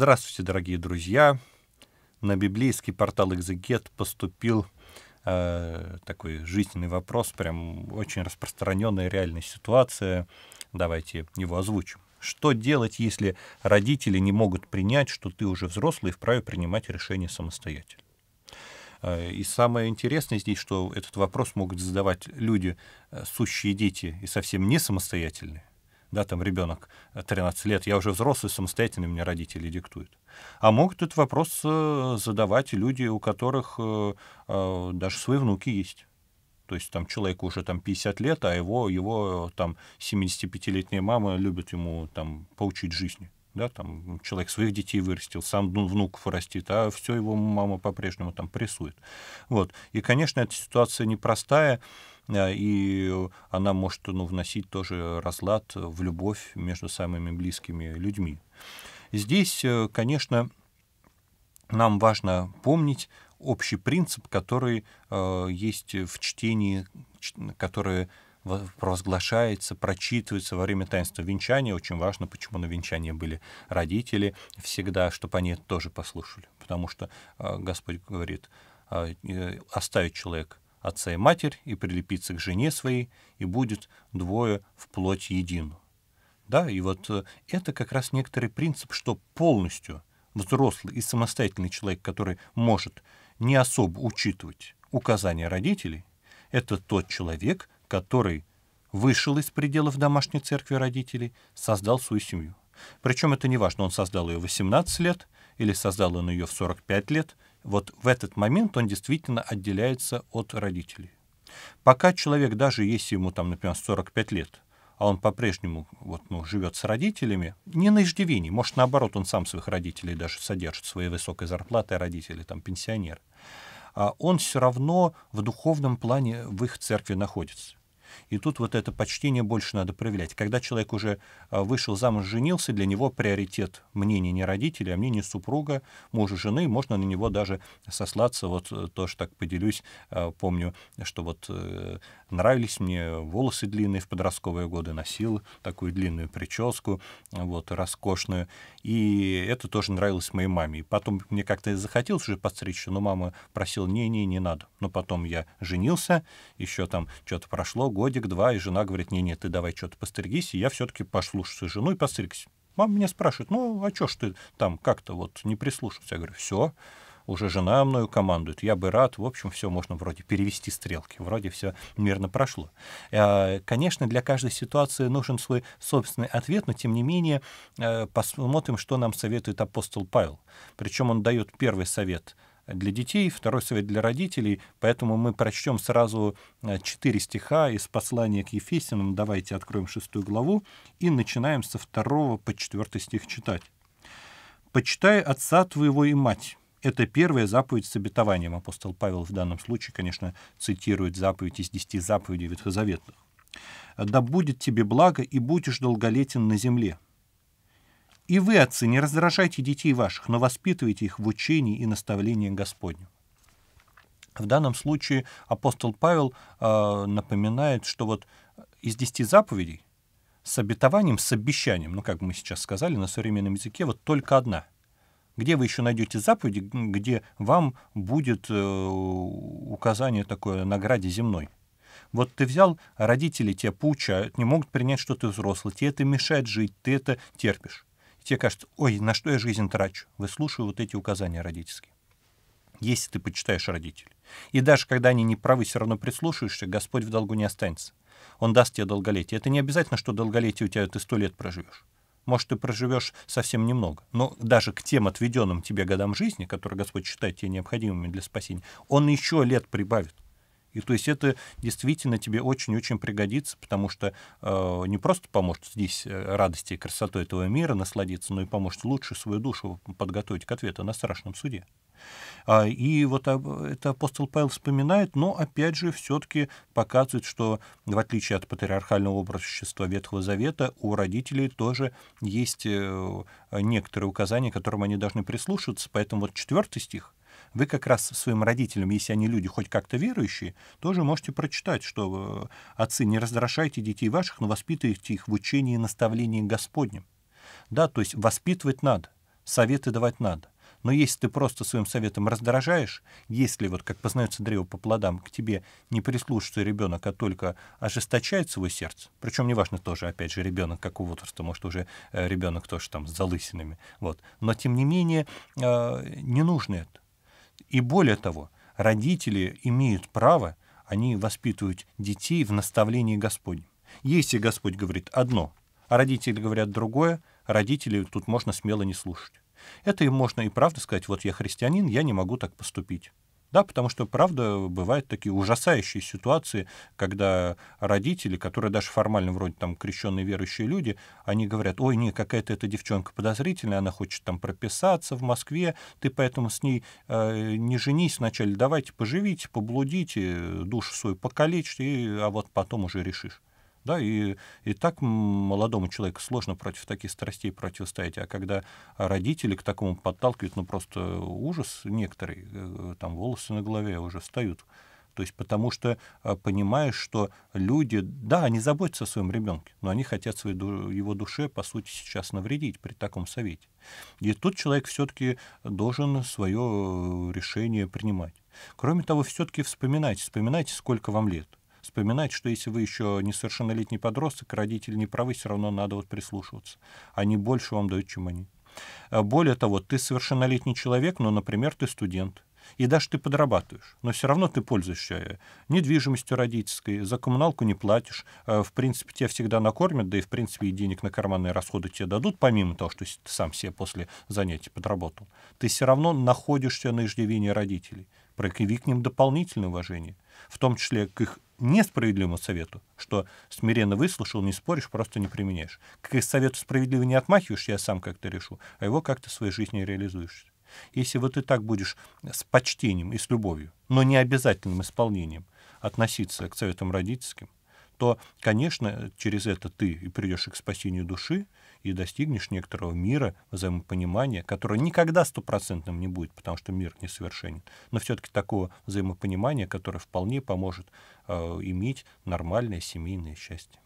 Здравствуйте, дорогие друзья! На библейский портал «Экзегет» поступил э, такой жизненный вопрос, прям очень распространенная реальная ситуация. Давайте его озвучим. Что делать, если родители не могут принять, что ты уже взрослый и вправе принимать решения самостоятельно? Э, и самое интересное здесь, что этот вопрос могут задавать люди, э, сущие дети и совсем не самостоятельные, да, там ребенок 13 лет, я уже взрослый, самостоятельный, мне родители диктуют. А могут этот вопрос э, задавать люди, у которых э, э, даже свои внуки есть. То есть там человеку уже там 50 лет, а его, его там 75-летняя мама любит ему там поучить жизни да, там человек своих детей вырастил, сам ну, внуков растит, а все его мама по-прежнему там прессует. Вот. И, конечно, эта ситуация непростая, э, и она может ну, вносить тоже разлад в любовь между самыми близкими людьми. Здесь, э, конечно, нам важно помнить общий принцип, который э, есть в чтении, которое провозглашается, прочитывается во время таинства венчания. Очень важно, почему на венчании были родители всегда, чтобы они это тоже послушали. Потому что э, Господь говорит, э, э, оставить человек отца и матерь и прилепиться к жене своей, и будет двое в плоть едину. Да, и вот это как раз некоторый принцип, что полностью взрослый и самостоятельный человек, который может не особо учитывать указания родителей, это тот человек, который вышел из пределов домашней церкви родителей, создал свою семью. Причем это не важно, он создал ее в 18 лет или создал он ее в 45 лет. Вот в этот момент он действительно отделяется от родителей. Пока человек, даже если ему, там, например, 45 лет, а он по-прежнему вот, ну, живет с родителями, не на иждивении, может, наоборот, он сам своих родителей даже содержит, свои высокой зарплаты родители, там, пенсионер, а он все равно в духовном плане в их церкви находится. И тут вот это почтение больше надо проявлять. Когда человек уже а, вышел замуж, женился, для него приоритет мнение не родителей, а мнение супруга, мужа, жены. Можно на него даже сослаться. Вот э, тоже так поделюсь. А, помню, что вот э, нравились мне волосы длинные в подростковые годы, носил такую длинную прическу, вот, роскошную. И это тоже нравилось моей маме. И потом мне как-то захотелось уже подстричься, но мама просила, не-не, не надо. Но потом я женился, еще там что-то прошло, годик-два, и жена говорит, не-не, ты давай что-то постерегись, и я все-таки послушался жену и постерегся. Мама меня спрашивает, ну, а что ж ты там как-то вот не прислушался? Я говорю, все, уже жена мною командует, я бы рад, в общем, все можно вроде перевести стрелки, вроде все мирно прошло. А, конечно, для каждой ситуации нужен свой собственный ответ, но тем не менее э, посмотрим, что нам советует апостол Павел. Причем он дает первый совет — для детей, второй совет для родителей. Поэтому мы прочтем сразу э, четыре стиха из послания к Ефесиным. Давайте откроем шестую главу и начинаем со второго по четвертый стих читать. «Почитай отца твоего и мать». Это первая заповедь с обетованием. Апостол Павел в данном случае, конечно, цитирует заповедь из десяти заповедей ветхозаветных. «Да будет тебе благо, и будешь долголетен на земле, и вы, отцы, не раздражайте детей ваших, но воспитывайте их в учении и наставлении Господню. В данном случае апостол Павел э, напоминает, что вот из десяти заповедей с обетованием, с обещанием, ну, как мы сейчас сказали на современном языке, вот только одна. Где вы еще найдете заповеди, где вам будет э, указание такое награде земной? Вот ты взял, родители тебя поучают, не могут принять, что ты взрослый, тебе это мешает жить, ты это терпишь тебе кажется, ой, на что я жизнь трачу? Выслушивай вот эти указания родительские если ты почитаешь родителей. И даже когда они не правы, все равно прислушаешься, Господь в долгу не останется. Он даст тебе долголетие. Это не обязательно, что долголетие у тебя ты сто лет проживешь. Может, ты проживешь совсем немного. Но даже к тем отведенным тебе годам жизни, которые Господь считает тебе необходимыми для спасения, Он еще лет прибавит. И то есть это действительно тебе очень-очень пригодится, потому что э, не просто поможет здесь э, радости и красоту этого мира насладиться, но и поможет лучше свою душу подготовить к ответу на страшном суде. А, и вот об, это апостол Павел вспоминает, но опять же все-таки показывает, что в отличие от патриархального образа существа Ветхого Завета, у родителей тоже есть э, некоторые указания, которым они должны прислушиваться. Поэтому вот четвертый стих — вы как раз своим родителям, если они люди хоть как-то верующие, тоже можете прочитать, что э, «Отцы, не раздражайте детей ваших, но воспитывайте их в учении и наставлении Господнем». Да, то есть воспитывать надо, советы давать надо. Но если ты просто своим советом раздражаешь, если вот, как познается древо по плодам, к тебе не прислушивается ребенок, а только ожесточает свое сердце, причем неважно тоже, опять же, ребенок какого возраста, может, уже э, ребенок тоже там с залысинами, вот. Но, тем не менее, э, не нужно это. И более того, родители имеют право, они воспитывают детей в наставлении Господнем. Если Господь говорит одно, а родители говорят другое, родители тут можно смело не слушать. Это им можно и правда сказать, вот я христианин, я не могу так поступить. Да, потому что, правда, бывают такие ужасающие ситуации, когда родители, которые даже формально вроде там крещенные верующие люди, они говорят, ой, не, какая-то эта девчонка подозрительная, она хочет там прописаться в Москве, ты поэтому с ней э, не женись вначале, давайте поживите, поблудите, душу свою покалечьте, и, а вот потом уже решишь. Да, и, и так молодому человеку сложно против таких страстей противостоять. А когда родители к такому подталкивают, ну просто ужас некоторые, э, э, там волосы на голове уже встают. То есть потому что э, понимаешь, что люди, да, они заботятся о своем ребенке, но они хотят своей, его душе, по сути, сейчас навредить при таком совете. И тут человек все-таки должен свое решение принимать. Кроме того, все-таки вспоминайте, вспоминайте, сколько вам лет вспоминать, что если вы еще несовершеннолетний подросток, родители не правы, все равно надо вот прислушиваться. Они больше вам дают, чем они. А более того, ты совершеннолетний человек, но, например, ты студент, и даже ты подрабатываешь, но все равно ты пользуешься э, недвижимостью родительской, за коммуналку не платишь, э, в принципе, тебя всегда накормят, да и, в принципе, и денег на карманные расходы тебе дадут, помимо того, что ты сам себе после занятий подработал. Ты все равно находишься на иждивении родителей. Прояви к ним дополнительное уважение – в том числе к их несправедливому совету, что смиренно выслушал, не споришь, просто не применяешь. как их совету справедливо не отмахиваешь, я сам как-то решу, а его как-то в своей жизни реализуешь. Если вот ты так будешь с почтением и с любовью, но не обязательным исполнением относиться к советам родительским, то, конечно, через это ты и придешь к спасению души, и достигнешь некоторого мира, взаимопонимания, которое никогда стопроцентным не будет, потому что мир несовершенен, но все-таки такого взаимопонимания, которое вполне поможет э, иметь нормальное семейное счастье.